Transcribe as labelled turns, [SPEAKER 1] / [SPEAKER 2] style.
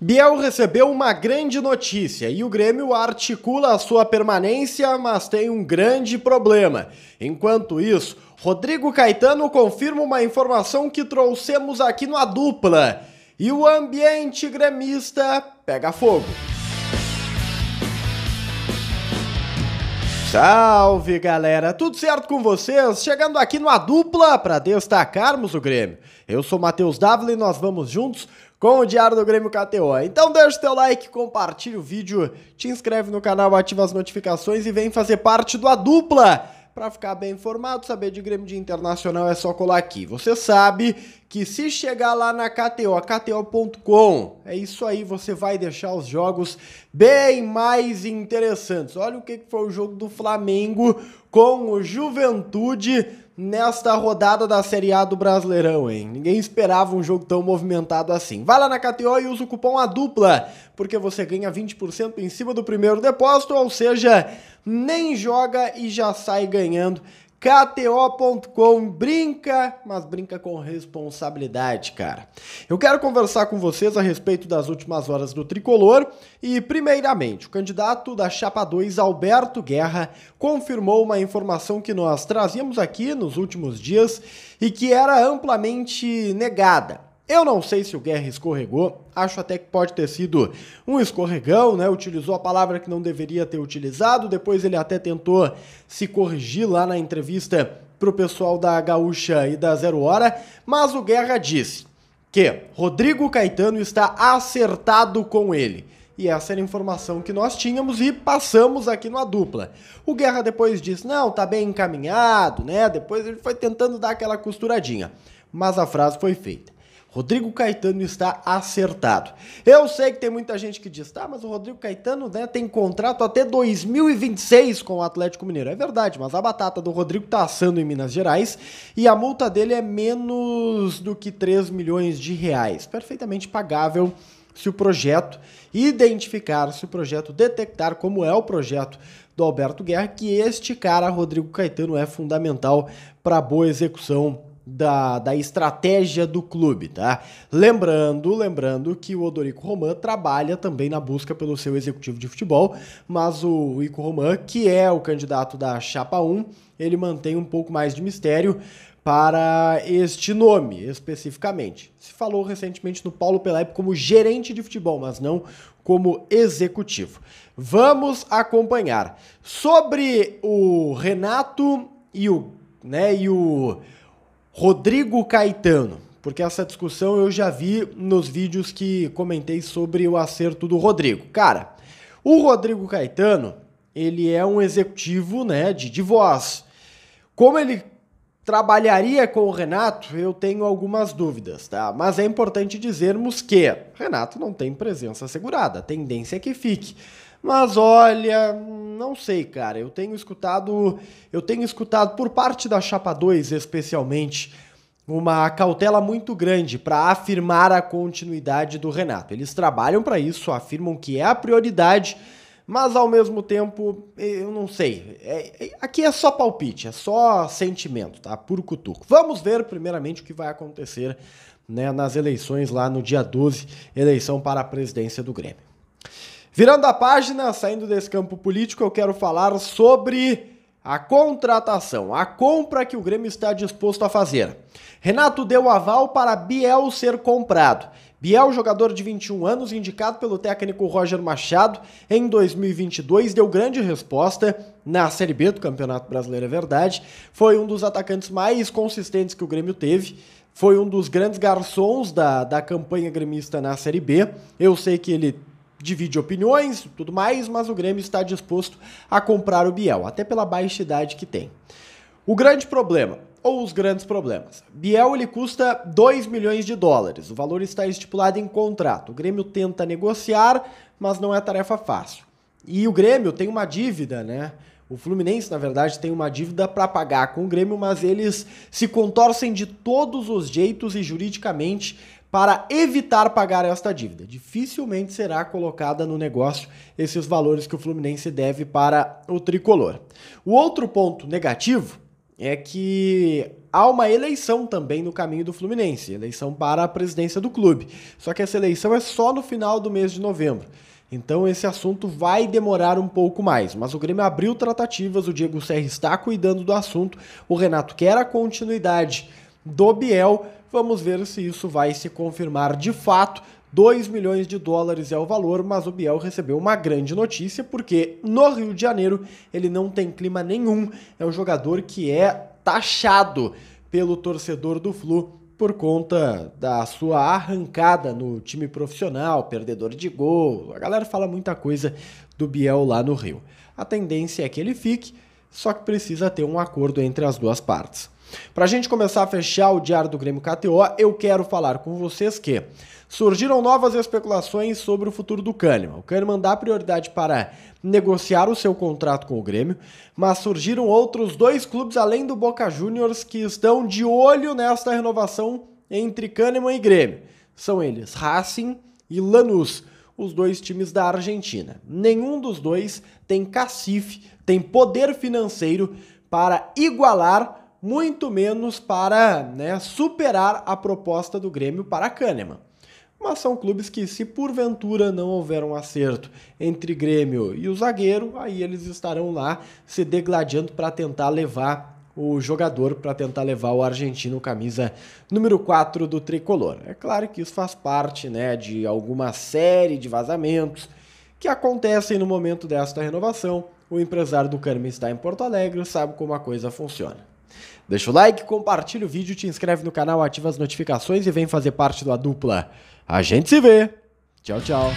[SPEAKER 1] Biel recebeu uma grande notícia e o Grêmio articula a sua permanência, mas tem um grande problema. Enquanto isso, Rodrigo Caetano confirma uma informação que trouxemos aqui no A Dupla. E o ambiente gremista pega fogo. Salve galera, tudo certo com vocês? Chegando aqui numa dupla para destacarmos o Grêmio. Eu sou Matheus Davila e nós vamos juntos com o Diário do Grêmio KTO. Então deixa o teu like, compartilha o vídeo, te inscreve no canal, ativa as notificações e vem fazer parte da dupla para ficar bem informado, saber de Grêmio de Internacional é só colar aqui. Você sabe que se chegar lá na KTO, KTO.com, é isso aí, você vai deixar os jogos bem mais interessantes. Olha o que foi o jogo do Flamengo com o Juventude nesta rodada da Série A do Brasileirão, hein? Ninguém esperava um jogo tão movimentado assim. Vai lá na KTO e usa o cupom A dupla, porque você ganha 20% em cima do primeiro depósito, ou seja, nem joga e já sai ganhando. KTO.com brinca, mas brinca com responsabilidade, cara. Eu quero conversar com vocês a respeito das últimas horas do tricolor e, primeiramente, o candidato da Chapa 2, Alberto Guerra, confirmou uma informação que nós trazíamos aqui nos últimos dias e que era amplamente negada. Eu não sei se o Guerra escorregou, acho até que pode ter sido um escorregão, né? Utilizou a palavra que não deveria ter utilizado, depois ele até tentou se corrigir lá na entrevista pro pessoal da Gaúcha e da Zero Hora, mas o Guerra disse que Rodrigo Caetano está acertado com ele. E essa era a informação que nós tínhamos e passamos aqui na dupla. O Guerra depois disse: "Não, tá bem encaminhado", né? Depois ele foi tentando dar aquela costuradinha, mas a frase foi feita. Rodrigo Caetano está acertado. Eu sei que tem muita gente que diz, tá, mas o Rodrigo Caetano né, tem contrato até 2026 com o Atlético Mineiro. É verdade, mas a batata do Rodrigo está assando em Minas Gerais e a multa dele é menos do que 3 milhões de reais. Perfeitamente pagável se o projeto identificar, se o projeto detectar como é o projeto do Alberto Guerra, que este cara, Rodrigo Caetano, é fundamental para a boa execução da, da estratégia do clube, tá? Lembrando, lembrando que o Odorico Roman trabalha também na busca pelo seu executivo de futebol, mas o Ico Roman, que é o candidato da chapa 1, ele mantém um pouco mais de mistério para este nome especificamente. Se falou recentemente no Paulo Pelep como gerente de futebol, mas não como executivo. Vamos acompanhar. Sobre o Renato e o, né, e o Rodrigo Caetano, porque essa discussão eu já vi nos vídeos que comentei sobre o acerto do Rodrigo. Cara, o Rodrigo Caetano, ele é um executivo, né, de, de voz. Como ele trabalharia com o Renato, eu tenho algumas dúvidas, tá? Mas é importante dizermos que Renato não tem presença assegurada, a tendência é que fique. Mas olha, não sei, cara. Eu tenho escutado, eu tenho escutado por parte da chapa 2, especialmente, uma cautela muito grande para afirmar a continuidade do Renato. Eles trabalham para isso, afirmam que é a prioridade, mas ao mesmo tempo, eu não sei. É, é, aqui é só palpite, é só sentimento, tá? Puro cutuco. Vamos ver primeiramente o que vai acontecer né, nas eleições lá no dia 12, eleição para a presidência do Grêmio. Virando a página, saindo desse campo político, eu quero falar sobre a contratação, a compra que o Grêmio está disposto a fazer. Renato deu aval para Biel ser comprado. Biel, jogador de 21 anos, indicado pelo técnico Roger Machado em 2022, deu grande resposta na Série B do Campeonato Brasileiro, é verdade. Foi um dos atacantes mais consistentes que o Grêmio teve. Foi um dos grandes garçons da, da campanha gremista na Série B. Eu sei que ele divide opiniões e tudo mais, mas o Grêmio está disposto a comprar o Biel, até pela baixa idade que tem. O grande problema, ou os grandes problemas. Biel ele custa 2 milhões de dólares. O valor está estipulado em contrato. O Grêmio tenta negociar, mas não é tarefa fácil. E o Grêmio tem uma dívida, né? O Fluminense, na verdade, tem uma dívida para pagar com o Grêmio, mas eles se contorcem de todos os jeitos e juridicamente para evitar pagar esta dívida. Dificilmente será colocada no negócio esses valores que o Fluminense deve para o tricolor. O outro ponto negativo é que há uma eleição também no caminho do Fluminense, eleição para a presidência do clube. Só que essa eleição é só no final do mês de novembro. Então esse assunto vai demorar um pouco mais, mas o Grêmio abriu tratativas, o Diego Serra está cuidando do assunto, o Renato quer a continuidade do Biel. Vamos ver se isso vai se confirmar de fato. 2 milhões de dólares é o valor, mas o Biel recebeu uma grande notícia porque no Rio de Janeiro ele não tem clima nenhum. É um jogador que é taxado pelo torcedor do Flu por conta da sua arrancada no time profissional, perdedor de gol. A galera fala muita coisa do Biel lá no Rio. A tendência é que ele fique, só que precisa ter um acordo entre as duas partes. Para a gente começar a fechar o Diário do Grêmio KTO, eu quero falar com vocês que surgiram novas especulações sobre o futuro do Kahneman. O Kahneman dá prioridade para negociar o seu contrato com o Grêmio, mas surgiram outros dois clubes além do Boca Juniors que estão de olho nesta renovação entre Kahneman e Grêmio. São eles Racing e Lanús os dois times da Argentina. Nenhum dos dois tem cacife, tem poder financeiro para igualar muito menos para né, superar a proposta do Grêmio para Kahneman. Mas são clubes que, se porventura não houver um acerto entre Grêmio e o zagueiro, aí eles estarão lá se degladiando para tentar levar o jogador para tentar levar o argentino camisa número 4 do tricolor. É claro que isso faz parte, né, de alguma série de vazamentos que acontecem no momento desta renovação. O empresário do Carmen está em Porto Alegre, sabe como a coisa funciona. Deixa o like, compartilha o vídeo, te inscreve no canal, ativa as notificações e vem fazer parte da dupla. A gente se vê. Tchau, tchau.